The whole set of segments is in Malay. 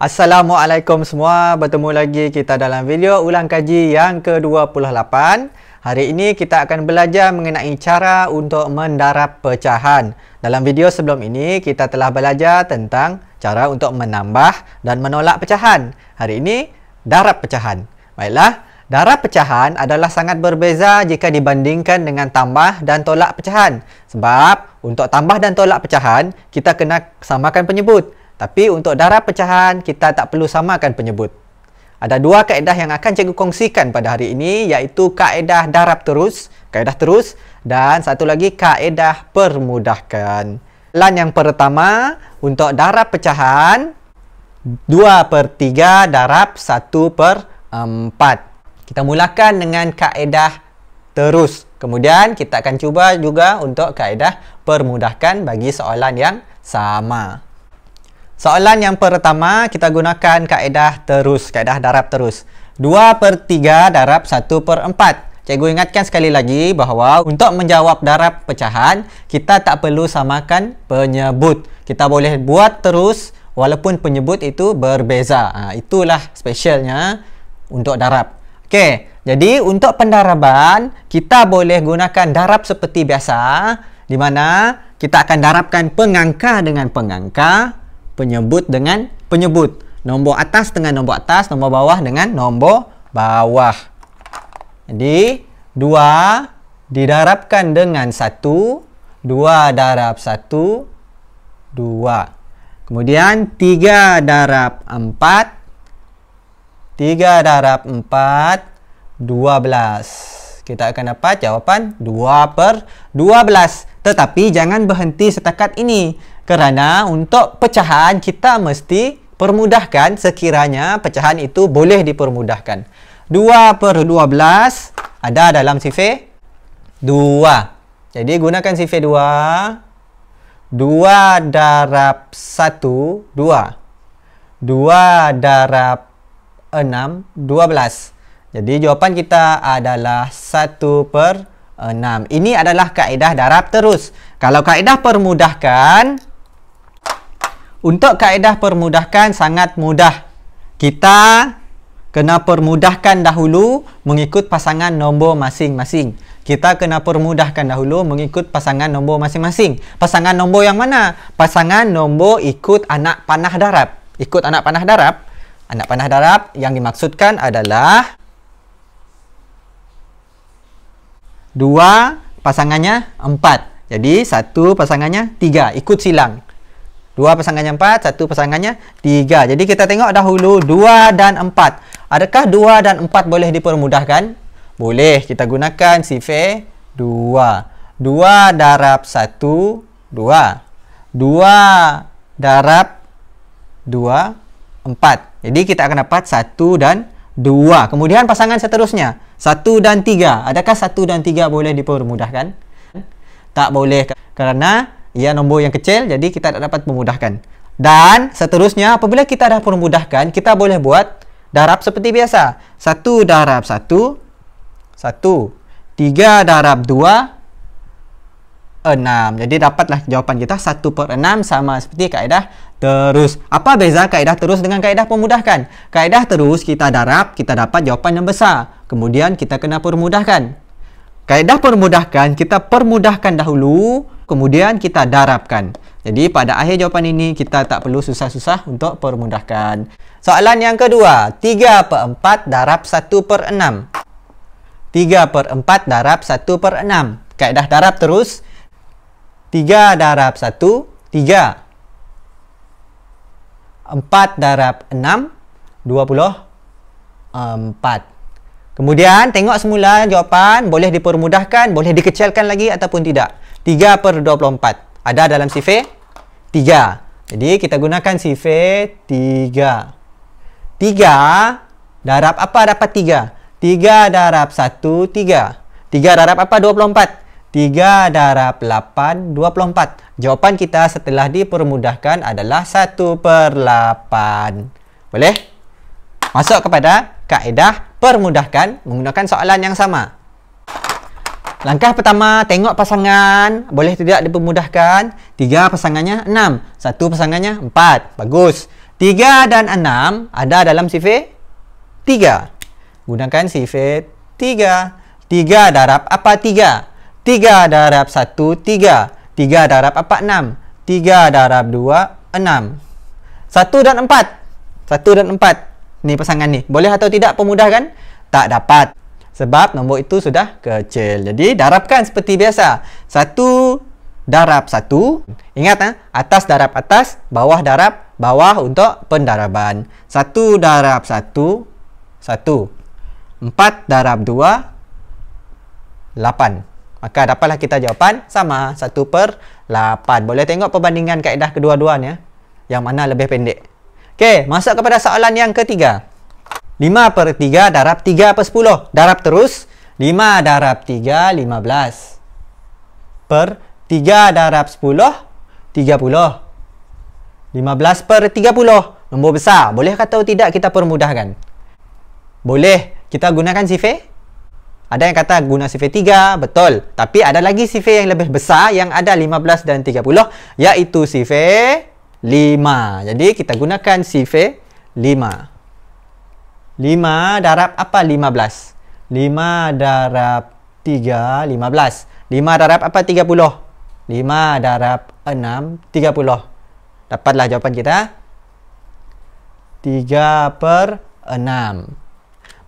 Assalamualaikum semua, bertemu lagi kita dalam video ulang kaji yang ke-28 Hari ini kita akan belajar mengenai cara untuk mendarab pecahan Dalam video sebelum ini, kita telah belajar tentang cara untuk menambah dan menolak pecahan Hari ini, darab pecahan Baiklah, darab pecahan adalah sangat berbeza jika dibandingkan dengan tambah dan tolak pecahan Sebab, untuk tambah dan tolak pecahan, kita kena samakan penyebut tapi untuk darah pecahan, kita tak perlu samakan penyebut. Ada dua kaedah yang akan cikgu kongsikan pada hari ini iaitu kaedah darab terus, kaedah terus dan satu lagi kaedah permudahkan. Lan yang pertama, untuk darab pecahan, 2 per 3 darab 1 per 4. Kita mulakan dengan kaedah terus. Kemudian kita akan cuba juga untuk kaedah permudahkan bagi soalan yang sama. Soalan yang pertama, kita gunakan kaedah terus, kaedah darab terus. 2 per 3 darab 1 per 4. Cikgu ingatkan sekali lagi bahawa untuk menjawab darab pecahan, kita tak perlu samakan penyebut. Kita boleh buat terus walaupun penyebut itu berbeza. Ha, itulah specialnya untuk darab. Okey, jadi untuk pendaraban, kita boleh gunakan darab seperti biasa di mana kita akan darabkan pengangka dengan pengangka penyebut dengan penyebut. Nombor atas dengan nombor atas, nombor bawah dengan nombor bawah. Jadi, 2 didarabkan dengan 1, 2 darab 1, 2. Kemudian 3 darab 4, 3 darab 4, 12. Kita akan dapat jawapan 2 per 12. Tetapi jangan berhenti setakat ini. Kerana untuk pecahan kita mesti permudahkan sekiranya pecahan itu boleh dipermudahkan. 2 per 12 ada dalam sifir 2. Jadi gunakan sifir 2. 2 darab 1, 2. 2 darab 6, 12. Jadi jawapan kita adalah 1 per 6. Ini adalah kaedah darab terus. Kalau kaedah permudahkan... Untuk kaedah permudahkan sangat mudah. Kita kena permudahkan dahulu mengikut pasangan nombor masing-masing. Kita kena permudahkan dahulu mengikut pasangan nombor masing-masing. Pasangan nombor yang mana? Pasangan nombor ikut anak panah darab. Ikut anak panah darab. Anak panah darab yang dimaksudkan adalah dua pasangannya empat. Jadi satu pasangannya tiga. Ikut silang. Dua pasangannya empat, satu pasangannya tiga. Jadi kita tengok dahulu dua dan empat. Adakah dua dan empat boleh dipermudahkan? Boleh. Kita gunakan sifat dua. Dua darab satu, dua. Dua darab dua, empat. Jadi kita akan dapat satu dan dua. Kemudian pasangan seterusnya. Satu dan tiga. Adakah satu dan tiga boleh dipermudahkan? Tak boleh. Kerana ia nombor yang kecil jadi kita tak dapat memudahkan dan seterusnya apabila kita dah memudahkan kita boleh buat darab seperti biasa satu darab satu satu tiga darab dua enam jadi dapatlah jawapan kita satu per enam sama seperti kaedah terus apa beza kaedah terus dengan kaedah memudahkan kaedah terus kita darab kita dapat jawapan yang besar kemudian kita kena permudahkan kaedah permudahkan kita permudahkan dahulu kemudian kita darabkan. Jadi pada akhir jawapan ini kita tak perlu susah-susah untuk permudahkan. Soalan yang kedua, 3 per 4 darab 1 per 6. 3 per 4 darab 1 per 6. Kaedah darab terus. 3 darab 1, 3. 4 darab 6, 24. Kemudian tengok semula jawapan boleh dipermudahkan, boleh dikecilkan lagi ataupun tidak. 3 per 24 Ada dalam sifir 3 Jadi kita gunakan sifir 3 3 darab apa dapat 3 3 darab 1, 3 3 darab apa 24 3 darab 8, 24 Jawapan kita setelah dipermudahkan adalah 1 per 8 Boleh? Masuk kepada kaedah permudahkan menggunakan soalan yang sama Langkah pertama, tengok pasangan. Boleh tidak dipermudahkan? Tiga pasangannya, enam. Satu pasangannya, empat. Bagus. Tiga dan enam ada dalam sifir tiga. Gunakan sifir tiga. Tiga darab apa tiga? Tiga darab satu, tiga. Tiga darab apa enam? Tiga darab dua, enam. Satu dan empat. Satu dan empat. ni pasangan ni. Boleh atau tidak pemudahkan? Tak dapat. Sebab nombor itu sudah kecil. Jadi, darabkan seperti biasa. Satu, darab satu. Ingat, eh? atas darab atas, bawah darab bawah untuk pendaraban. Satu, darab satu. Satu. Empat, darab dua. Lapan. Maka dapatlah kita jawapan sama. Satu per lapan. Boleh tengok perbandingan kaedah kedua-duanya. Yang mana lebih pendek. Okey, masuk kepada soalan yang ketiga. 5 per 3 darab 3 per 10. Darab terus. 5 darab 3, 15. Per 3 darab 10, 30. 15 per 30. Nombor besar. Boleh atau tidak kita permudahkan? Boleh. Kita gunakan sifir? Ada yang kata guna sifir 3. Betul. Tapi ada lagi sifir yang lebih besar yang ada 15 dan 30. Iaitu sifir 5. Jadi kita gunakan sifir 5. 5. 5 darab apa 15? 5 darab 3, 15. 5 darab apa 30? 5 darab 6, 30. Dapatlah jawapan kita. 3 per 6.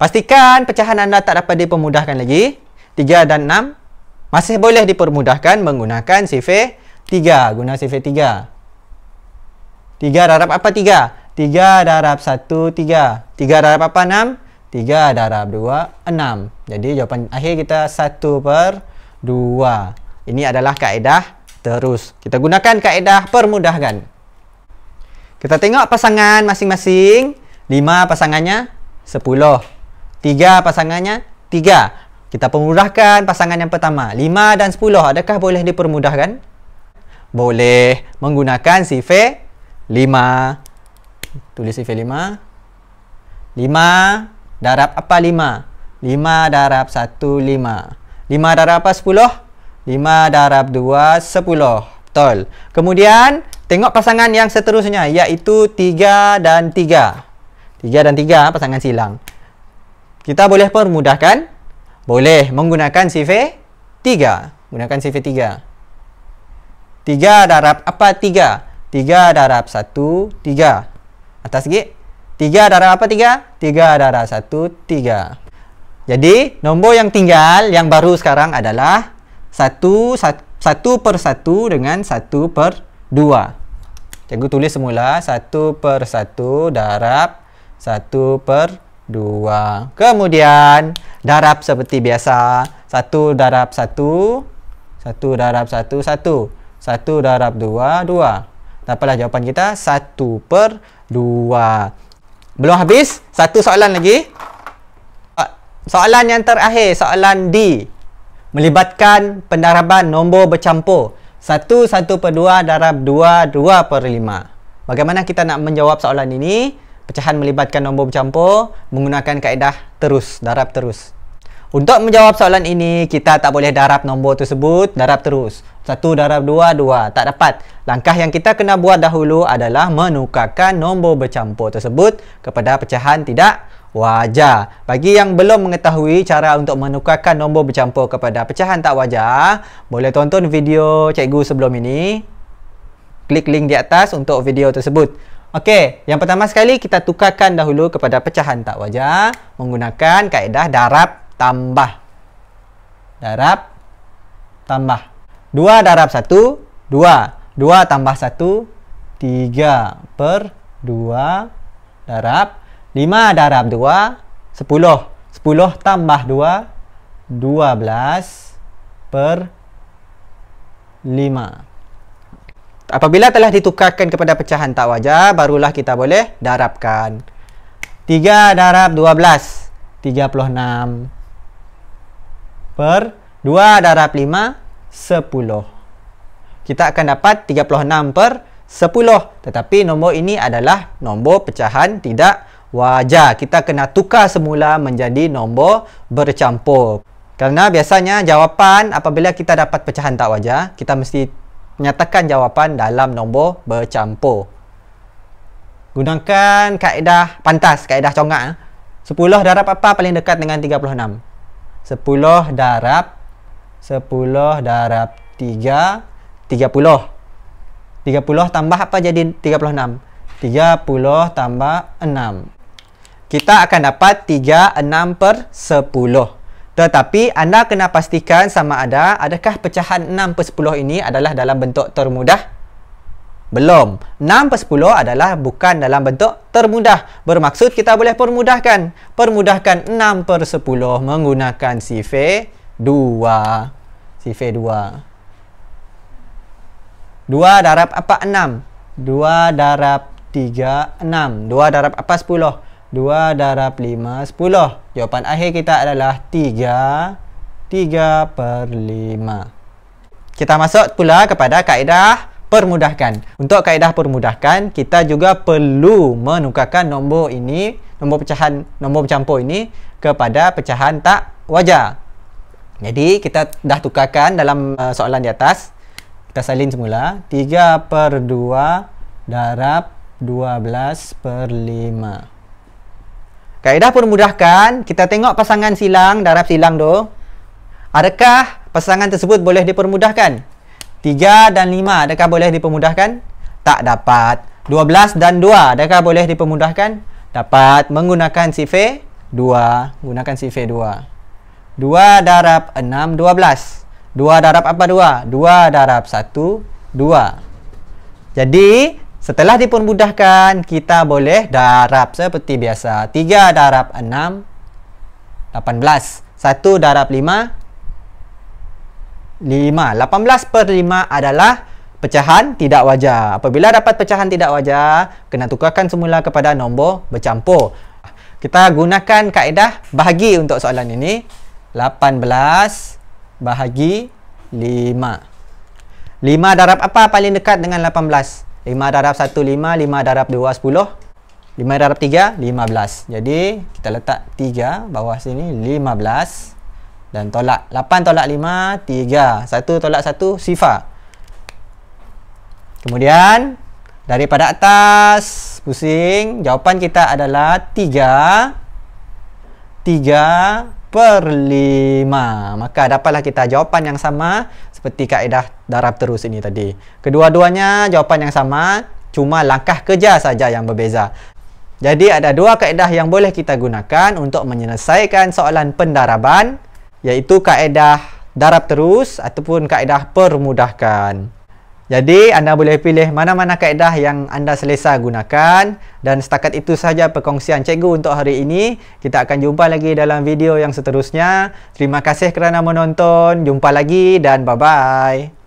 Pastikan pecahan anda tak dapat dipermudahkan lagi. 3 dan 6 masih boleh dipermudahkan menggunakan sifir 3. Guna sifir 3. 3 darab apa 3? 3 darab 1, 3. 3 darab apa? 6. 3 darab 2, 6. Jadi jawapan akhir kita 1 per 2. Ini adalah kaedah terus. Kita gunakan kaedah permudahkan. Kita tengok pasangan masing-masing. 5 pasangannya 10. 3 pasangannya 3. Kita permudahkan pasangan yang pertama. 5 dan 10 adakah boleh dipermudahkan? Boleh menggunakan sifat 5. 5 tulis sifat lima. Lima darab apa lima? Lima darab satu lima. Lima darab apa sepuluh? Lima darab dua sepuluh. betul kemudian tengok pasangan yang seterusnya iaitu tiga dan tiga. Tiga dan tiga pasangan silang kita boleh permudahkan boleh menggunakan sifat tiga. gunakan sifat tiga. Tiga darab apa tiga? Tiga darab satu tiga. atas G. 3 darah apa 3? 3 darah 1, 3. Jadi, nombor yang tinggal, yang baru sekarang adalah 1, 1 1 per 1 dengan 1 per 2. Cikgu tulis semula 1 per 1 darab 1 per 2. Kemudian, darab seperti biasa. 1 darab 1, 1 darab 1, 1. 1 darab 2, 2. Apalah jawapan kita? 1 per 2. dua belum habis satu soalan lagi ah, soalan yang terakhir soalan D melibatkan pendaraban nombor bercampur satu satu per dua darab dua dua per lima bagaimana kita nak menjawab soalan ini pecahan melibatkan nombor bercampur menggunakan kaedah terus darab terus untuk menjawab soalan ini, kita tak boleh darab nombor tersebut, darab terus. Satu darab dua, dua. Tak dapat. Langkah yang kita kena buat dahulu adalah menukarkan nombor bercampur tersebut kepada pecahan tidak wajar. Bagi yang belum mengetahui cara untuk menukarkan nombor bercampur kepada pecahan tak wajar, boleh tonton video cikgu sebelum ini. Klik link di atas untuk video tersebut. Okey, yang pertama sekali kita tukarkan dahulu kepada pecahan tak wajar menggunakan kaedah darab tambah darab tambah 2 darab 1 2 2 tambah 1 3 per 2 darab 5 darab 2 10 10 tambah 2 12 per 5 Apabila telah ditukarkan kepada pecahan tak wajar Barulah kita boleh darabkan 3 darab 12 36 36 per 2 darab 5 10 kita akan dapat 36 per 10 tetapi nombor ini adalah nombor pecahan tidak wajar kita kena tukar semula menjadi nombor bercampur kerana biasanya jawapan apabila kita dapat pecahan tak wajar kita mesti nyatakan jawapan dalam nombor bercampur gunakan kaedah pantas kaedah congak 10 eh. darab apa paling dekat dengan 36 Sepuluh darab sepuluh darab tiga tiga puluh tiga puluh tambah apa jadi tiga puluh enam tiga puluh tambah enam Kita akan dapat tiga enam per sepuluh Tetapi anda kena pastikan sama ada Adakah pecahan enam per sepuluh ini adalah dalam bentuk termudah belum. 6 per 10 adalah bukan dalam bentuk termudah. Bermaksud kita boleh permudahkan. Permudahkan 6 per 10 menggunakan sifir 2. Sifir 2. 2 darab apa 6? 2 darab 3, 6. 2 darab apa 10? 2 darab 5, 10. Jawapan akhir kita adalah 3, 3 per 5. Kita masuk pula kepada kaedah permudahkan. Untuk kaedah permudahkan, kita juga perlu menukarkan nombor ini, nombor pecahan, nombor bercampur ini kepada pecahan tak wajar. Jadi, kita dah tukarkan dalam uh, soalan di atas. Kita salin semula. 3 per 2 darab 12 per 5. Kaedah permudahkan, kita tengok pasangan silang, darab silang tu. Adakah pasangan tersebut boleh dipermudahkan? Tiga dan lima adakah boleh dipermudahkan? Tak dapat. Dua belas dan dua adakah boleh dipermudahkan? Dapat menggunakan sifir dua. Gunakan sifir dua. Dua darab enam dua belas. Dua darab apa dua? Dua darab satu dua. Jadi setelah dipermudahkan kita boleh darab seperti biasa. Tiga darab enam lapan belas. Satu darab lima 5. 18 per 5 adalah pecahan tidak wajar. Apabila dapat pecahan tidak wajar, kena tukarkan semula kepada nombor bercampur. Kita gunakan kaedah bahagi untuk soalan ini. 18 bahagi 5. 5 darab apa paling dekat dengan 18? 5 darab 1, 5. 5 darab 2, 10. 5 darab 3, 15. Jadi, kita letak 3 bawah sini. 15. 15 dan tolak 8 tolak 5 3 satu tolak satu sifa kemudian daripada atas pusing jawapan kita adalah 3 3 per 5 maka dapatlah kita jawapan yang sama seperti kaedah darab terus ini tadi kedua-duanya jawapan yang sama cuma langkah kerja saja yang berbeza jadi ada dua kaedah yang boleh kita gunakan untuk menyelesaikan soalan pendaraban iaitu kaedah darab terus ataupun kaedah permudahkan. Jadi anda boleh pilih mana-mana kaedah yang anda selesa gunakan dan setakat itu sahaja perkongsian cikgu untuk hari ini. Kita akan jumpa lagi dalam video yang seterusnya. Terima kasih kerana menonton. Jumpa lagi dan bye-bye.